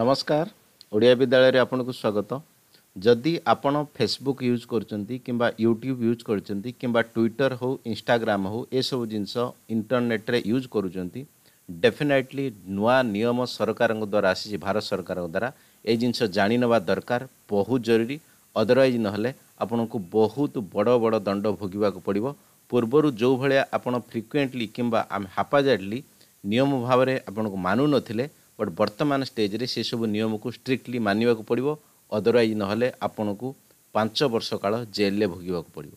ନମସ୍କାର ଓଡ଼ିଆ ବିଦ୍ୟାଳୟରେ ଆପଣଙ୍କୁ ସ୍ୱାଗତ ଯଦି ଆପଣ ଫେସବୁକ୍ ୟୁଜ୍ କରୁଛନ୍ତି କିମ୍ବା ୟୁଟ୍ୟୁବ୍ ୟୁଜ୍ କରୁଛନ୍ତି କିମ୍ବା ଟ୍ୱିଟର ହେଉ ଇନଷ୍ଟାଗ୍ରାମ୍ ହେଉ ଏସବୁ ଜିନିଷ ଇଣ୍ଟରନେଟ୍ରେ ୟୁଜ୍ କରୁଛନ୍ତି ଡେଫିନେଟଲି ନୂଆ ନିୟମ ସରକାରଙ୍କ ଦ୍ୱାରା ଆସିଛି ଭାରତ ସରକାରଙ୍କ ଦ୍ୱାରା ଏଇ ଜିନିଷ ଜାଣିନେବା ଦରକାର ବହୁତ ଜରୁରୀ ଅଦରୱାଇଜ୍ ନହେଲେ ଆପଣଙ୍କୁ ବହୁତ ବଡ଼ ବଡ଼ ଦଣ୍ଡ ଭୋଗିବାକୁ ପଡ଼ିବ ପୂର୍ବରୁ ଯେଉଁଭଳିଆ ଆପଣ ଫ୍ରିକ୍ୱେଣ୍ଟଲି କିମ୍ବା ଆମେ ହାପାଜାଡ଼ଲି ନିୟମ ଭାବରେ ଆପଣଙ୍କୁ ମାନୁନଥିଲେ ବଟ୍ ବର୍ତ୍ତମାନ ଷ୍ଟେଜ୍ରେ ସେସବୁ ନିୟମକୁ ଷ୍ଟ୍ରିକ୍ଟଲି ମାନିବାକୁ ପଡ଼ିବ ଅଦରୱାଇଜ୍ ନହେଲେ ଆପଣଙ୍କୁ ପାଞ୍ଚ ବର୍ଷ କାଳ ଜେଲ୍ରେ ଭୋଗିବାକୁ ପଡ଼ିବ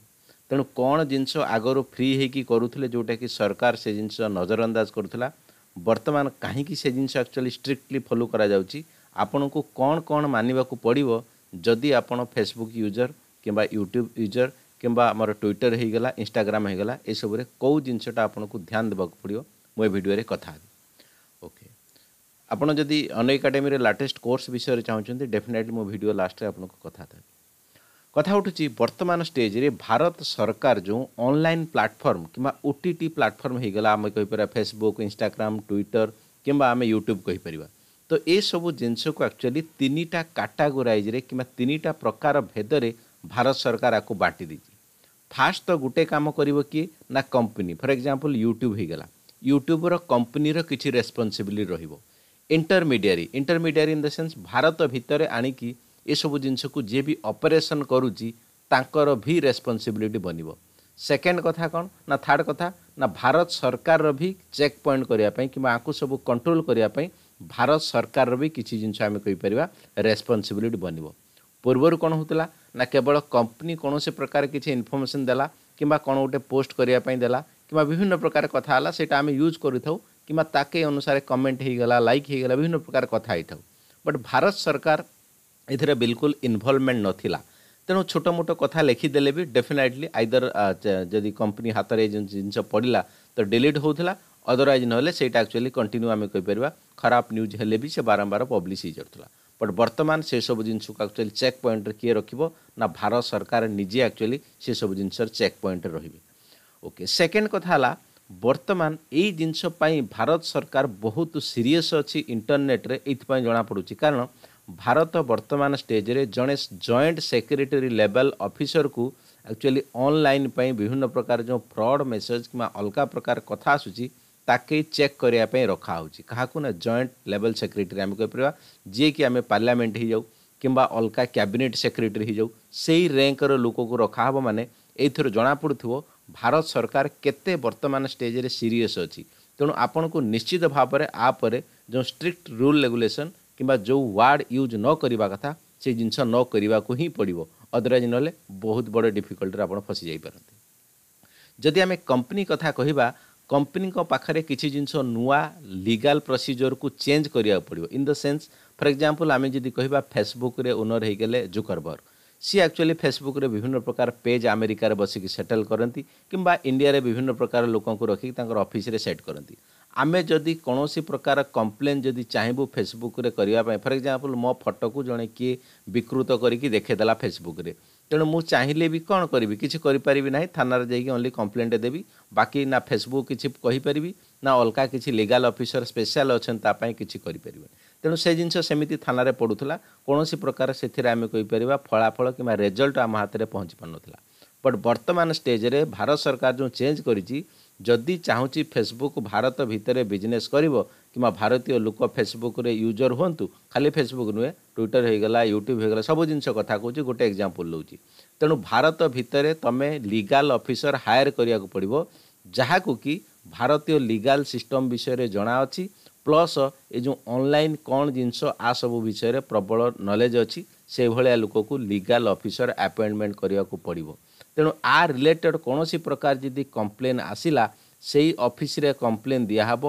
ତେଣୁ କ'ଣ ଜିନିଷ ଆଗରୁ ଫ୍ରି ହେଇକି କରୁଥିଲେ ଯେଉଁଟାକି ସରକାର ସେ ଜିନିଷ ନଜରଅନ୍ଦାଜ କରୁଥିଲା ବର୍ତ୍ତମାନ କାହିଁକି ସେ ଜିନିଷ ଆକ୍ଚୁଆଲି ଷ୍ଟ୍ରିକ୍ଟଲି ଫଲୋ କରାଯାଉଛି ଆପଣଙ୍କୁ କ'ଣ କ'ଣ ମାନିବାକୁ ପଡ଼ିବ ଯଦି ଆପଣ ଫେସବୁକ୍ ୟୁଜର୍ କିମ୍ବା ୟୁଟ୍ୟୁବ୍ ୟୁଜର୍ କିମ୍ବା ଆମର ଟ୍ୱିଟର୍ ହୋଇଗଲା ଇନଷ୍ଟାଗ୍ରାମ୍ ହୋଇଗଲା ଏସବୁରେ କେଉଁ ଜିନିଷଟା ଆପଣଙ୍କୁ ଧ୍ୟାନ ଦେବାକୁ ପଡ଼ିବ ମୁଁ ଏ ଭିଡ଼ିଓରେ କଥା ହେବି ଆପଣ ଯଦି ଅନେକ ଏକାଡେମୀରେ ଲାଟେଷ୍ଟ କୋର୍ସ ବିଷୟରେ ଚାହୁଁଛନ୍ତି ଡେଫିନେଟଲି ମୋ ଭିଡ଼ିଓ ଲାଷ୍ଟରେ ଆପଣଙ୍କୁ କଥା ଦେବି କଥା ଉଠୁଛି ବର୍ତ୍ତମାନ ଷ୍ଟେଜ୍ରେ ଭାରତ ସରକାର ଯେଉଁ ଅନଲାଇନ୍ ପ୍ଲାଟଫର୍ମ କିମ୍ବା ଓ ଟି ଟି ପ୍ଲାଟଫର୍ମ ହୋଇଗଲା ଆମେ କହିପାରିବା ଫେସବୁକ୍ ଇନଷ୍ଟାଗ୍ରାମ୍ ଟ୍ୱିଟର୍ କିମ୍ବା ଆମେ ୟୁଟ୍ୟୁବ୍ କହିପାରିବା ତ ଏସବୁ ଜିନିଷକୁ ଆକ୍ଚୁଆଲି ତିନିଟା କାଟାଗୋରାଇଜ୍ରେ କିମ୍ବା ତିନିଟା ପ୍ରକାର ଭେଦରେ ଭାରତ ସରକାର ଆକୁ ବାଣ୍ଟି ଦେଇଛି ଫାଷ୍ଟ ତ ଗୋଟେ କାମ କରିବ କିଏ ନା କମ୍ପାନୀ ଫର ଏକ୍ଜାମ୍ପଲ୍ ୟୁଟ୍ୟୁବ୍ ହୋଇଗଲା ୟୁଟ୍ୟୁବ୍ର କମ୍ପାନୀର କିଛି ରେସ୍ପନ୍ସିବିଲିଟି ରହିବ intermediary intermediary in the sense Bharat ଭିତରେ ଆଣିକି ଏସବୁ ଜିନିଷକୁ ଯିଏ ବି ଅପରେସନ୍ କରୁଛି ତାଙ୍କର ବି ରେସ୍ପନ୍ସିବିଲିଟି ବନିବ ସେକେଣ୍ଡ କଥା କ'ଣ ନା ଥାର୍ଡ଼ କଥା ନା ଭାରତ ସରକାରର ବି ଚେକ୍ ପଏଣ୍ଟ କରିବା ପାଇଁ କିମ୍ବା ଆକୁ ସବୁ କଣ୍ଟ୍ରୋଲ୍ କରିବା ପାଇଁ ଭାରତ ସରକାରର ବି କିଛି ଜିନିଷ ଆମେ କହିପାରିବା ରେସ୍ପନ୍ସିବିଲିଟି ବନିବ ପୂର୍ବରୁ କ'ଣ ହେଉଥିଲା ନା କେବଳ କମ୍ପାନୀ କୌଣସି ପ୍ରକାର କିଛି ଇନଫର୍ମେସନ୍ ଦେଲା କିମ୍ବା କ'ଣ ଗୋଟେ ପୋଷ୍ଟ କରିବା ପାଇଁ ଦେଲା କିମ୍ବା ବିଭିନ୍ନ ପ୍ରକାର କଥା ହେଲା ସେଇଟା ଆମେ ୟୁଜ୍ କରିଥାଉ কিংবা তাকে অনুসারে কমেন্ট হয়েগলা লাইক হয়েগলা বিভিন্ন প্রকার কথা হয়ে বট ভারত সরকার এতে বিলকুল ইনভলভমেন্ট নথিলা ତେଣୁ ଛୋଟମୋଟ କଥା ଲେଖିଦେଲେ ବି ଡେଫିନାଇଟଲି ଆଇଦର ଯଦି କମ୍ପାନୀ ହାତରେ ଜିନିଷ ପଡ଼ିଲା ତ ଡିଲିଟ୍ ହେଉଥିଲା ଅଦରୱାଇଜ୍ ନହେଲେ ସେଇଟା ଆକ୍ଚୁଆଲି କଣ୍ଟିନ୍ୟୁ ଆମେ କହିପାରିବା ଖରାପ ନ୍ୟୁଜ୍ ହେଲେ ବି ସେ ବାରମ୍ବାର ପବ୍ଲିଶ ହେଇଯାଉଥିଲା ବଟ୍ ବର୍ତ୍ତମାନ ସେସବୁ ଜିନିଷକୁ ଆକ୍ଚୁଆଲି ଚେକ୍ ପଏଣ୍ଟରେ କିଏ ରଖିବ ନା ଭାରତ ସରକାର ନିଜେ ଆକ୍ଚୁଆଲି ସେସବୁ ଜିନିଷର ଚେକ୍ ପଏଣ୍ଟରେ ରହିବେ ଓକେ ସେକେଣ୍ଡ କଥା ହେଲା ବର୍ତ୍ତମାନ ଏଇ ଜିନିଷ ପାଇଁ ଭାରତ ସରକାର ବହୁତ ସିରିୟସ୍ ଅଛି ଇଣ୍ଟରନେଟ୍ରେ ଏଇଥିପାଇଁ ଜଣାପଡ଼ୁଛି କାରଣ ଭାରତ ବର୍ତ୍ତମାନ ଷ୍ଟେଜ୍ରେ ଜଣେ ଜଏଣ୍ଟ ସେକ୍ରେଟେରୀ ଲେଭେଲ୍ ଅଫିସରକୁ ଆକ୍ଚୁଆଲି ଅନଲାଇନ୍ ପାଇଁ ବିଭିନ୍ନ ପ୍ରକାର ଯେଉଁ ଫ୍ରଡ୍ ମେସେଜ୍ କିମ୍ବା ଅଲଗା ପ୍ରକାର କଥା ଆସୁଛି ତାକୁ ଚେକ୍ କରିବା ପାଇଁ ରଖାହେଉଛି କାହାକୁ ନା ଜଏଣ୍ଟ ଲେଭେଲ୍ ସେକ୍ରେଟେରୀ ଆମେ କହିପାରିବା ଯିଏକି ଆମେ ପାର୍ଲାମେଣ୍ଟ ହେଇଯାଉ କିମ୍ବା ଅଲଗା କ୍ୟାବିନେଟ୍ ସେକ୍ରେଟେରୀ ହେଇଯାଉ ସେଇ ରେଙ୍କର ଲୋକକୁ ରଖାହେବ ମାନେ ଏଇଥିରୁ ଜଣାପଡ଼ୁଥିବ ଭାରତ ସରକାର କେତେ ବର୍ତ୍ତମାନ ଷ୍ଟେଜ୍ରେ ସିରିୟସ୍ ଅଛି ତେଣୁ ଆପଣଙ୍କୁ ନିଶ୍ଚିତ ଭାବରେ ଆ ପରେ ଯେଉଁ ଷ୍ଟ୍ରିକ୍ଟ ରୁଲ୍ ରେଗୁଲେସନ୍ କିମ୍ବା ଯେଉଁ ୱାର୍ଡ଼ ୟୁଜ୍ ନ କରିବା କଥା ସେ ଜିନିଷ ନ କରିବାକୁ ହିଁ ପଡ଼ିବ ଅଦରୱାଇଜ୍ ନହେଲେ ବହୁତ ବଡ଼ ଡିଫିକଲ୍ଟିରେ ଆପଣ ଫସି ଯାଇପାରନ୍ତି ଯଦି ଆମେ କମ୍ପାନୀ କଥା କହିବା କମ୍ପାନୀଙ୍କ ପାଖରେ କିଛି ଜିନିଷ ନୂଆ ଲିଗାଲ୍ ପ୍ରୋସିଜିଓରକୁ ଚେଞ୍ଜ କରିବାକୁ ପଡ଼ିବ in the sense for example ଆମେ ଯଦି କହିବା ଫେସବୁକ୍ରେ ଓନର୍ ହୋଇଗଲେ ଜୁକରବର୍ଗ সি আকচুয়ালি ফেসবুকরে বিভিন্ন প্রকার পেজ আমেরিকার বসিকি সেটেল করতে কিংবা ইন্ডিয়ার বিভিন্ন প্রকার লোক রক্ষি তাঁর অফিসে সেট করতে আমি যদি কৌশি প্রকার কমপ্লেন যদি চাইবু ফেসবুকরে করা ফর এক্সাম্পল মো ফটোকু জনে কি বিকৃত করি দেখেদেলা ফেসবুকরে তেণু মু চাইলে বি কণ করবি কিছু করিপারি না থানার যাই অনলি কমপ্লেনটে দেবি বাকি না ফেসবুক কিছু কহিপারি না অলগা কিছু লিগাল অফিসর স্পেশাল অনেক তাপাই কিছু করিপারি ତେଣୁ ସେ ଜିନିଷ ସେମିତି ଥାନାରେ ପଡ଼ୁଥିଲା କୌଣସି ପ୍ରକାର ସେଥିରେ ଆମେ କହିପାରିବା ଫଳାଫଳ କିମ୍ବା ରେଜଲ୍ଟ ଆମ ହାତରେ ପହଞ୍ଚି ପାରୁନଥିଲା ବଟ୍ ବର୍ତ୍ତମାନ ଷ୍ଟେଜ୍ରେ ଭାରତ ସରକାର ଯେଉଁ ଚେଞ୍ଜ କରିଛି ଯଦି ଚାହୁଁଛି ଫେସବୁକ୍ ଭାରତ ଭିତରେ ବିଜନେସ୍ କରିବ କିମ୍ବା ଭାରତୀୟ ଲୋକ ଫେସବୁକ୍ରେ ୟୁଜର୍ ହୁଅନ୍ତୁ ଖାଲି ଫେସବୁକ୍ ନୁହେଁ ଟ୍ୱିଟର୍ ହୋଇଗଲା ୟୁଟ୍ୟୁବ୍ ହୋଇଗଲା ସବୁ ଜିନିଷ କଥା କହୁଛି ଗୋଟେ ଏକ୍ଜାମ୍ପଲ୍ ଦେଉଛି ତେଣୁ ଭାରତ ଭିତରେ ତୁମେ ଲିଗାଲ୍ ଅଫିସର୍ ହାୟର୍ କରିବାକୁ ପଡ଼ିବ ଯାହାକୁ କି ଭାରତୀୟ ଲିଗାଲ୍ ସିଷ୍ଟମ୍ ବିଷୟରେ ଜଣାଅଛି ପ୍ଲସ୍ ଏ ଯେଉଁ ଅନଲାଇନ୍ କ'ଣ ଜିନିଷ ଆ ସବୁ ବିଷୟରେ ପ୍ରବଳ ନଲେଜ୍ ଅଛି ସେଭଳିଆ ଲୋକକୁ ଲିଗାଲ୍ ଅଫିସର ଆପଏଣ୍ଟମେଣ୍ଟ କରିବାକୁ ପଡ଼ିବ ତେଣୁ ଆ ରିଲେଟେଡ଼୍ କୌଣସି ପ୍ରକାର ଯଦି କମ୍ପ୍ଲେନ୍ ଆସିଲା ସେଇ ଅଫିସରେ କମ୍ପ୍ଲେନ୍ ଦିଆହେବ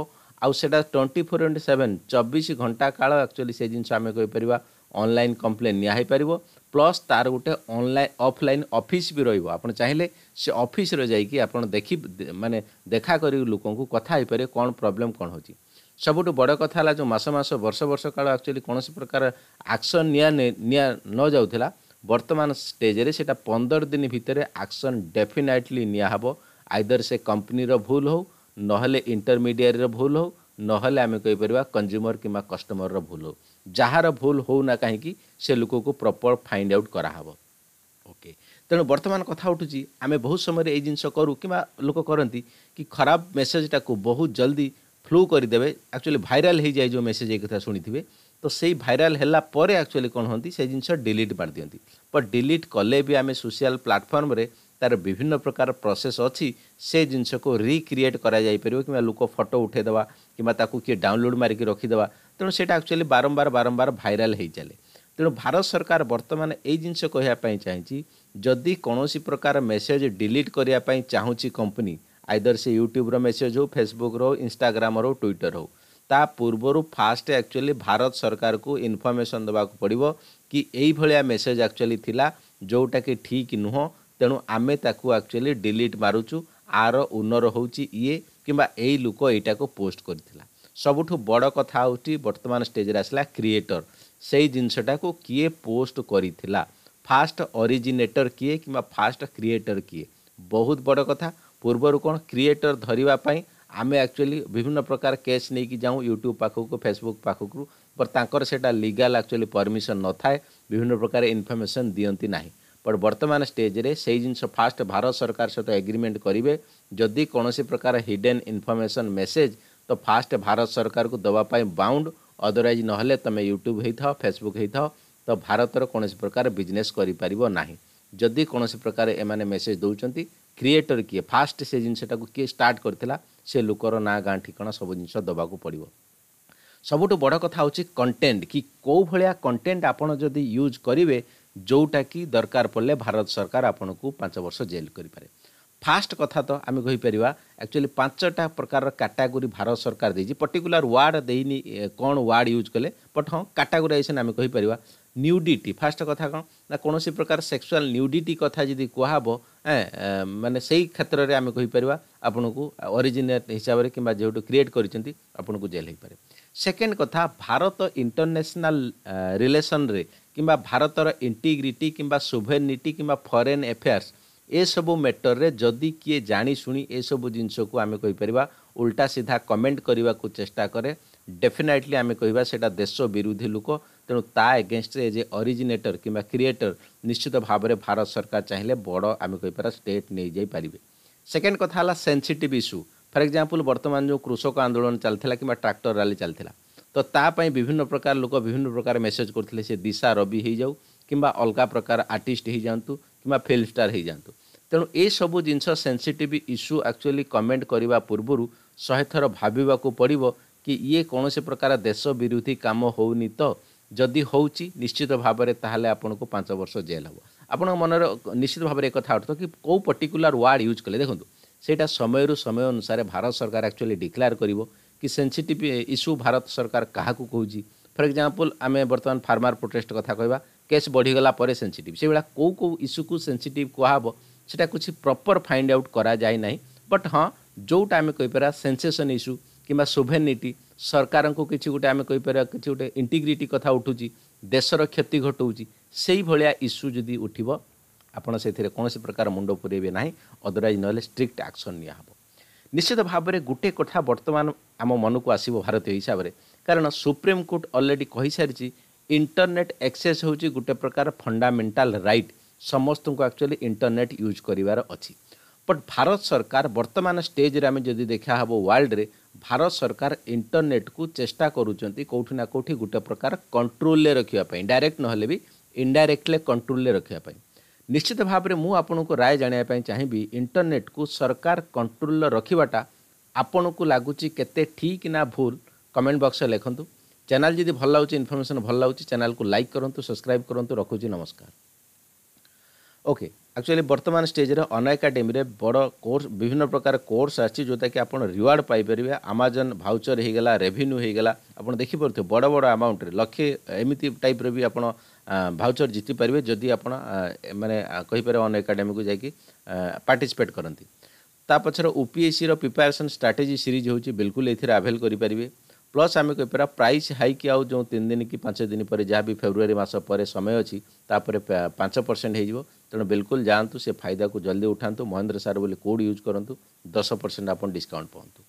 ଆଉ ସେଇଟା ଟ୍ୱେଣ୍ଟି ଫୋର୍ ଇଣ୍ଟୁ ସେଭେନ୍ ଚବିଶ ଘଣ୍ଟା କାଳ ଆକ୍ଚୁଆଲି ସେ ଜିନିଷ ଆମେ କହିପାରିବା ଅନଲାଇନ୍ କମ୍ପ୍ଲେନ୍ ନିଆ ହୋଇପାରିବ ପ୍ଲସ୍ ତା'ର ଗୋଟେ ଅନଲାଇନ୍ ଅଫ୍ଲାଇନ୍ ଅଫିସ୍ ବି ରହିବ ଆପଣ ଚାହିଁଲେ ସେ ଅଫିସ୍ରେ ଯାଇକି ଆପଣ ଦେଖି ମାନେ ଦେଖା କରି ଲୋକଙ୍କୁ କଥା ହେଇପାରିବେ କ'ଣ ପ୍ରୋବ୍ଲେମ୍ କ'ଣ ହେଉଛି ସବୁଠୁ ବଡ଼ କଥା ହେଲା ଯେଉଁ ମାସ ମାସ ବର୍ଷ ବର୍ଷ କାଳ ଆକ୍ଚୁଆଲି କୌଣସି ପ୍ରକାର ଆକ୍ସନ୍ ନିଆ ନିଆ ନଯାଉଥିଲା ବର୍ତ୍ତମାନ ଷ୍ଟେଜ୍ରେ ସେଇଟା ପନ୍ଦର ଦିନ ଭିତରେ ଆକ୍ସନ୍ ଡେଫିନାଇଟ୍ଲି ନିଆହେବ ଆଇଦର ସେ କମ୍ପାନୀର ଭୁଲ ହେଉ ନହେଲେ ଇଣ୍ଟରମିଡ଼ିଆରୀର ଭୁଲ ହେଉ ନହେଲେ ଆମେ କହିପାରିବା କଞ୍ଜ୍ୟୁମର କିମ୍ବା କଷ୍ଟମରର ଭୁଲ ହେଉ ଯାହାର ଭୁଲ ହେଉ ନା କାହିଁକି ସେ ଲୋକକୁ ପ୍ରପର୍ ଫାଇଣ୍ଡ ଆଉଟ୍ କରାହେବ ଓକେ ତେଣୁ ବର୍ତ୍ତମାନ କଥା ଉଠୁଛି ଆମେ ବହୁତ ସମୟରେ ଏଇ ଜିନିଷ କରୁ କିମ୍ବା ଲୋକ କରନ୍ତି କି ଖରାପ ମେସେଜଟାକୁ ବହୁତ ଜଲ୍ଦି ફ્લુ કરી દેવે એકચ્યુલી વાયરલ થઈ જાય જો મેસેજ હે કથા સુણી થિવે તો સેઈ વાયરલ હેલા પર એકચ્યુલી કોન હોતી સે જિન્સ ડિલીટ પાડી દંત બટ ડિલીટ કોલે ભી અમે સોશિયલ પ્લેટફોર્મ રે તાર વિવિધ પ્રકાર પ્રોસેસ અછી સે જિન્સ કો રીક્રીએટ કરા જાય પર કેવા લુક ફોટો ઉઠે દેવા કેવા તાકુ કે ડાઉનલોડ મારી કે રાખી દેવા તો સે એક્ચ્યુલી બારંબાર બારંબાર વાયરલ થઈ ચાલે તો ભારત સરકાર વર્તમાન એ જિન્સ કો હે પાઈ ચાહી જી જોદી કોણોસી પ્રકાર મેસેજ ડિલીટ કરી પાઈ ચાહુચી કંપની ଆଇଦର ସେ ୟୁଟ୍ୟୁବ୍ର ମେସେଜ୍ ହେଉ ଫେସବୁକ୍ର ହେଉ ଇନଷ୍ଟାଗ୍ରାମର ହେଉ ଟ୍ୱିଟର ହେଉ ତା ପୂର୍ବରୁ ଫାଷ୍ଟ ଆକ୍ଚୁଆଲି ଭାରତ ସରକାରକୁ ଇନଫର୍ମେସନ୍ ଦେବାକୁ ପଡ଼ିବ କି ଏଇଭଳିଆ ମେସେଜ୍ ଆକ୍ଚୁଆଲି ଥିଲା ଯେଉଁଟାକି ଠିକ୍ ନୁହଁ ତେଣୁ ଆମେ ତାକୁ ଆକ୍ଚୁଆଲି ଡିଲିଟ୍ ମାରୁଛୁ ଆର ଓନର ହେଉଛି ଇଏ କିମ୍ବା ଏଇ ଲୋକ ଏଇଟାକୁ ପୋଷ୍ଟ କରିଥିଲା ସବୁଠୁ ବଡ଼ କଥା ହେଉଛି ବର୍ତ୍ତମାନ ଷ୍ଟେଜ୍ରେ ଆସିଲା କ୍ରିଏଟର ସେଇ ଜିନିଷଟାକୁ କିଏ ପୋଷ୍ଟ କରିଥିଲା ଫାଷ୍ଟ ଅରିଜିନେଟର କିଏ କିମ୍ବା ଫାଷ୍ଟ କ୍ରିଏଟର କିଏ ବହୁତ ବଡ଼ କଥା पूर्वर कौन क्रिएटर धरवापी आम एक्चुअली विभिन्न प्रकार केस नहीं कि जाऊँ यूट्यूब पाखक फेसबुक पाखक बटर से लिगल आकचुअली परमिशन न था विभिन्न प्रकार इनफर्मेसन दिखती ना बट बर्तमान में से जिन फास्ट भारत सरकार सहित एग्रीमेंट करेंगे जदि कौन प्रकार हिडेन इनफर्मेसन मेसेज तो फास्ट भारत सरकार को देवाई बाउंड अदरवैज ना तुम यूट्यूब होता फेसबुक होता तो भारत कौन प्रकार बिजनेस करें जदि कौन प्रकार एम मेसेज दौरान କ୍ରିଏଟର୍ କିଏ ଫାଷ୍ଟ ସେ ଜିନିଷଟାକୁ କିଏ ଷ୍ଟାର୍ଟ କରିଥିଲା ସେ ଲୋକର ନାଁ ଗାଁ ଠିକଣା ସବୁ ଜିନିଷ ଦେବାକୁ ପଡ଼ିବ ସବୁଠୁ ବଡ଼ କଥା ହେଉଛି କଣ୍ଟେଣ୍ଟ କି କେଉଁ ଭଳିଆ କଣ୍ଟେଣ୍ଟ ଆପଣ ଯଦି ୟୁଜ୍ କରିବେ ଯେଉଁଟାକି ଦରକାର ପଡ଼ିଲେ ଭାରତ ସରକାର ଆପଣଙ୍କୁ ପାଞ୍ଚ ବର୍ଷ ଜେଲ୍ କରିପାରେ ଫାଷ୍ଟ କଥା ତ ଆମେ କହିପାରିବା ଆକ୍ଚୁଆଲି ପାଞ୍ଚଟା ପ୍ରକାରର କାଟାଗୋରୀ ଭାରତ ସରକାର ଦେଇଛି ପର୍ଟିକୁଲାର ୱାର୍ଡ଼ ଦେଇନି କ'ଣ ୱାର୍ଡ଼ ୟୁଜ୍ କଲେ ବଟ୍ ହଁ କାଟାଗୋରାଇଜେସନ୍ ଆମେ କହିପାରିବା ନ୍ୟୁଡ଼ିଟି ଫାଷ୍ଟ କଥା କ'ଣ ନା କୌଣସି ପ୍ରକାର ସେକ୍ସୁଆଲ ନ୍ୟୁଡ଼ିଟି କଥା ଯଦି କୁହାହେବ ଏଁ ମାନେ ସେଇ କ୍ଷେତ୍ରରେ ଆମେ କହିପାରିବା ଆପଣଙ୍କୁ ଅରିଜିନେଟ୍ ହିସାବରେ କିମ୍ବା ଯେଉଁଠୁ କ୍ରିଏଟ୍ କରିଛନ୍ତି ଆପଣଙ୍କୁ ଜେଲ୍ ହେଇପାରେ ସେକେଣ୍ଡ କଥା ଭାରତ ଇଣ୍ଟରନ୍ୟାସନାଲ ରିଲେସନ୍ରେ କିମ୍ବା ଭାରତର ଇଣ୍ଟିଗ୍ରିଟି କିମ୍ବା ସୁଭେନିଟି କିମ୍ବା ଫରେନ୍ ଏଫେୟାର୍ସ ଏସବୁ ମ୍ୟାଟରରେ ଯଦି କିଏ ଜାଣିଶୁଣି ଏସବୁ ଜିନିଷକୁ ଆମେ କହିପାରିବା ଓଲଟା ସିଧା କମେଣ୍ଟ କରିବାକୁ ଚେଷ୍ଟା କରେ ଡେଫିନେଟଲି ଆମେ କହିବା ସେଇଟା ଦେଶ ବିରୋଧୀ ଲୋକ ତେଣୁ ତା ଏଗେନ୍ଷ୍ଟରେ ଏଗେନଷ୍ଟରେ ଯେ ଅରିଜିନେଟର କିମ୍ବା କ୍ରିଏଟର୍ ନିଶ୍ଚିତ ଭାବରେ ଭାରତ ସରକାର ଚାହିଁଲେ ବଡ଼ ଆମେ କହିପାରିବା ଷ୍ଟେଟ୍ ନେଇଯାଇପାରିବେ ସେକେଣ୍ଡ କଥା ହେଲା ସେନ୍ସିଟିଭ୍ ଇସ୍ୟୁ ଫର୍ ଏକ୍ଜାମ୍ପଲ୍ ବର୍ତ୍ତମାନ ଯେଉଁ କୃଷକ ଆନ୍ଦୋଳନ ଚାଲିଥିଲା କିମ୍ବା ଟ୍ରାକ୍ଟର ରାଲି ଚାଲିଥିଲା ତ ତା ପାଇଁ ବିଭିନ୍ନ ପ୍ରକାର ଲୋକ ବିଭିନ୍ନ ପ୍ରକାର ମେସେଜ୍ କରୁଥିଲେ ସେ ଦିଶା ରବି ହୋଇଯାଉ କିମ୍ବା ଅଲଗା ପ୍ରକାର ଆର୍ଟିଷ୍ଟ ହୋଇଯାଆନ୍ତୁ କିମ୍ବା ଫିଲ୍ମ ଷ୍ଟାର୍ ହୋଇଯାଆନ୍ତୁ ତେଣୁ ଏସବୁ ଜିନିଷ ସେନ୍ସିଟିଭ୍ ଇସ୍ୟୁ ଆକ୍ଚୁଆଲି କମେଣ୍ଟ କରିବା ପୂର୍ବରୁ ଶହେ ଥର ଭାବିବାକୁ ପଡ଼ିବ କି ଇଏ କୌଣସି ପ୍ରକାର ଦେଶ ବିରୋଧୀ କାମ ହେଉନି ତ ଯଦି ହେଉଛି ନିଶ୍ଚିତ ଭାବରେ ତାହେଲେ ଆପଣଙ୍କୁ ପାଞ୍ଚ ବର୍ଷ ଜେଲ୍ ହେବ ଆପଣଙ୍କ ମନରେ ନିଶ୍ଚିତ ଭାବରେ ଏକଥା ଅର୍ଥ କି କେଉଁ ପର୍ଟିକୁଲାର ୱାର୍ଡ଼ ୟୁଜ୍ କଲେ ଦେଖନ୍ତୁ ସେଇଟା ସମୟରୁ ସମୟ ଅନୁସାରେ ଭାରତ ସରକାର ଆକ୍ଚୁଆଲି ଡିକ୍ଲେୟାର କରିବ କି ସେନ୍ସିଟିଭ୍ ଇସ୍ୟୁ ଭାରତ ସରକାର କାହାକୁ କହୁଛି ଫର୍ ଏକ୍ଜାମ୍ପଲ୍ ଆମେ ବର୍ତ୍ତମାନ ଫାର୍ମାର ପ୍ରୋଟେଷ୍ଟ କଥା କହିବା କେସ୍ ବଢ଼ିଗଲା ପରେ ସେନ୍ସିଟିଭ୍ ସେଇଭଳିଆ କେଉଁ କେଉଁ ଇସ୍ୟୁକୁ ସେନ୍ସିଟିଭ୍ କୁହାହେବ ସେଇଟା କିଛି ପ୍ରପର୍ ଫାଇଣ୍ଡ ଆଉଟ୍ କରାଯାଇ ନାହିଁ ବଟ୍ ହଁ ଯେଉଁଟା ଆମେ କହିପାରିବା ସେନ୍ସେସନ୍ ଇସ୍ୟୁ କିମ୍ବା ସୋଭେନିଟି ସରକାରଙ୍କୁ କିଛି ଗୋଟେ ଆମେ କହିପାରିବା କିଛି ଗୋଟେ ଇଣ୍ଟିଗ୍ରିଟି କଥା ଉଠୁଛି ଦେଶର କ୍ଷତି ଘଟଉଛି ସେଇଭଳିଆ ଇସ୍ୟୁ ଯଦି ଉଠିବ ଆପଣ ସେଥିରେ କୌଣସି ପ୍ରକାର ମୁଣ୍ଡ ପୁରେଇବେ ନାହିଁ ଅଦରୱାଇଜ୍ ନହେଲେ ଷ୍ଟ୍ରିକ୍ଟ ଆକ୍ସନ୍ ନିଆହେବ ନିଶ୍ଚିତ ଭାବରେ ଗୋଟିଏ କଥା ବର୍ତ୍ତମାନ ଆମ ମନକୁ ଆସିବ ଭାରତୀୟ ହିସାବରେ କାରଣ ସୁପ୍ରିମକୋର୍ଟ ଅଲରେଡ଼ି କହିସାରିଛି ଇଣ୍ଟରନେଟ୍ ଏକ୍ସେସ୍ ହେଉଛି ଗୋଟେ ପ୍ରକାର ଫଣ୍ଡାମେଣ୍ଟାଲ ରାଇଟ୍ ସମସ୍ତଙ୍କୁ ଆକ୍ଚୁଆଲି ଇଣ୍ଟରନେଟ୍ ୟୁଜ୍ କରିବାର ଅଛି ବଟ୍ ଭାରତ ସରକାର ବର୍ତ୍ତମାନ ଷ୍ଟେଜ୍ରେ ଆମେ ଯଦି ଦେଖା ହେବ ୱାର୍ଲଡ଼ରେ ଭାରତ ସରକାର ଇଣ୍ଟରନେଟ୍କୁ ଚେଷ୍ଟା କରୁଛନ୍ତି କେଉଁଠି ନା କେଉଁଠି ଗୋଟେ ପ୍ରକାର କଣ୍ଟ୍ରୋଲରେ ରଖିବା ପାଇଁ ଡାଇରେକ୍ଟ ନହେଲେ ବି ଇନଡାଇରେକ୍ଟଲି କଣ୍ଟ୍ରୋଲରେ ରଖିବା ପାଇଁ ନିଶ୍ଚିତ ଭାବରେ ମୁଁ ଆପଣଙ୍କୁ ରାୟ ଜାଣିବା ପାଇଁ ଚାହିଁବି ଇଣ୍ଟରନେଟ୍କୁ ସରକାର କଣ୍ଟ୍ରୋଲରେ ରଖିବାଟା ଆପଣଙ୍କୁ ଲାଗୁଛି କେତେ ଠିକ୍ ନା ଭୁଲ କମେଣ୍ଟ ବକ୍ସରେ ଲେଖନ୍ତୁ ଚ୍ୟାନେଲ୍ ଯଦି ଭଲ ଲାଗୁଛି ଇନଫର୍ମେସନ୍ ଭଲ ଲାଗୁଛି ଚ୍ୟାନେଲ୍କୁ ଲାଇକ୍ କରନ୍ତୁ ସବସ୍କ୍ରାଇବ୍ କରନ୍ତୁ ରଖୁଛି ନମସ୍କାର ଓକେ ଆକ୍ଚୁଆଲି ବର୍ତ୍ତମାନ ଷ୍ଟେଜରେ ଅନା ଏକାଡେମୀରେ ବଡ଼ କୋର୍ସ ବିଭିନ୍ନ ପ୍ରକାର କୋର୍ସ ଆସିଛି ଯେଉଁଟାକି ଆପଣ ରିୱାର୍ଡ଼ ପାଇପାରିବେ ଆମାଜନ୍ ଭାଉଚର ହେଇଗଲା ରେଭିନ୍ୟୁ ହୋଇଗଲା ଆପଣ ଦେଖିପାରୁଥିବେ ବଡ଼ ବଡ଼ ଆମାଉଣ୍ଟରେ ଲକ୍ଷେ ଏମିତି ଟାଇପ୍ର ବି ଆପଣ ଭାଉଚର ଜିତିପାରିବେ ଯଦି ଆପଣ ମାନେ କହିପାରିବେ ଅନ ଏକାଡେମୀକୁ ଯାଇକି ପାର୍ଟିସିପେଟ୍ କରନ୍ତି ତା ପଛରେ ଓପିଏସ୍ସିର ପ୍ରିପାରେସନ୍ ଷ୍ଟ୍ରାଟେଜି ସିରିଜ୍ ହେଉଛି ବିଲକୁଲ ଏଥିରେ ଆଭେଲ୍ କରିପାରିବେ ପ୍ଲସ୍ ଆମେ କହିପାରିବା ପ୍ରାଇସ୍ ହାଇକ୍ ଆଉ ଯେଉଁ ତିନି ଦିନ କି ପାଞ୍ଚ ଦିନ ପରେ ଯାହା ବି ଫେବୃଆରୀ ମାସ ପରେ ସମୟ ଅଛି ତାପରେ ପାଞ୍ଚ ପରସେଣ୍ଟ ହେଇଯିବ तेणु बिल्कुल जातु से फायदा को जल्दी उठातु महेन्द्र सार बोले कोड यूज करूँ दस परसेंट आप डिस्काउंट पाँच